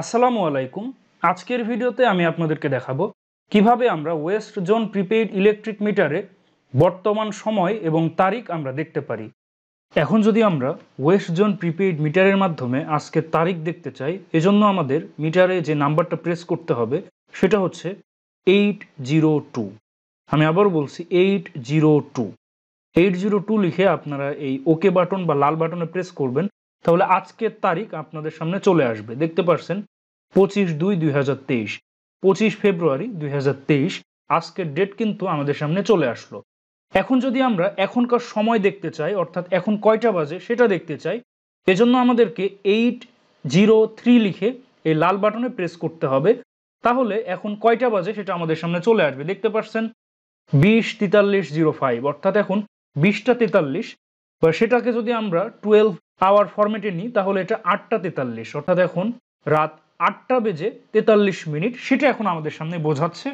আসসালামু আলাইকুম আজকের ভিডিওতে আমি আপনাদেরকে দেখাবো কিভাবে আমরা ওয়েস্ট জোন প্রিপেইড ইলেকট্রিক মিটারে বর্তমান সময় এবং তারিখ আমরা দেখতে পারি এখন যদি আমরা ওয়েস্ট জোন প্রিপেইড মিটারের মাধ্যমে আজকে তারিখ দেখতে চাই এজন্য আমাদের মিটারে যে নাম্বারটা প্রেস করতে হবে সেটা হচ্ছে এইট জিরো টু আমি আবার বলছি eight zero two eight zero two লিখে আপনারা এই ওকে বাটন বা লাল বাটনে প্রেস করবেন তাহলে আজকের তারিখ আপনাদের সামনে চলে আসবে দেখতে পাচ্ছেন পঁচিশ দুই দুই হাজার তেইশ পঁচিশ ফেব্রুয়ারি দুই হাজার তেইশ আজকের ডেট কিন্তু আমাদের সামনে চলে আসলো এখন যদি আমরা এখনকার সময় দেখতে চাই অর্থাৎ এখন কয়টা বাজে সেটা দেখতে চাই এজন্য আমাদেরকে এইট জিরো থ্রি লিখে এই লাল বাটনে প্রেস করতে হবে তাহলে এখন কয়টা বাজে সেটা আমাদের সামনে চলে আসবে দেখতে পাচ্ছেন বিশ তেতাল্লিশ জিরো ফাইভ অর্থাৎ এখন বিশটা তেতাল্লিশ বা সেটাকে যদি আমরা টুয়েলভ আওয়ার ফরম্যাটে নিই তাহলে এটা আটটা তেতাল্লিশ অর্থাৎ এখন রাত আটটা বেজে তেতাল্লিশ মিনিট সেটা এখন আমাদের সামনে বোঝাচ্ছে